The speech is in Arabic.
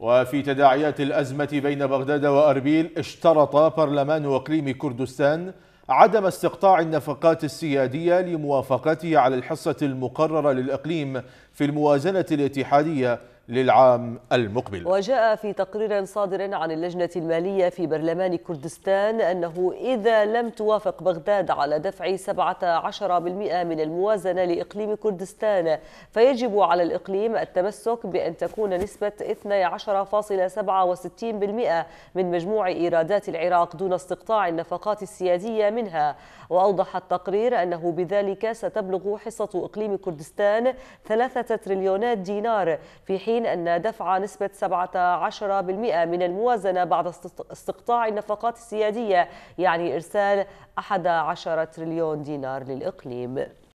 وفي تداعيات الأزمة بين بغداد وأربيل اشترط برلمان أقليم كردستان عدم استقطاع النفقات السيادية لموافقته على الحصة المقررة للإقليم في الموازنة الاتحادية للعام المقبل وجاء في تقرير صادر عن اللجنة المالية في برلمان كردستان أنه إذا لم توافق بغداد على دفع 17% من الموازنة لإقليم كردستان فيجب على الإقليم التمسك بأن تكون نسبة 12.67% من مجموع إيرادات العراق دون استقطاع النفقات السيادية منها وأوضح التقرير أنه بذلك ستبلغ حصة إقليم كردستان 3 تريليونات دينار في حين الخبيرين أن دفع نسبة 17% من الموازنة بعد استقطاع النفقات السيادية يعني إرسال 11 تريليون دينار للإقليم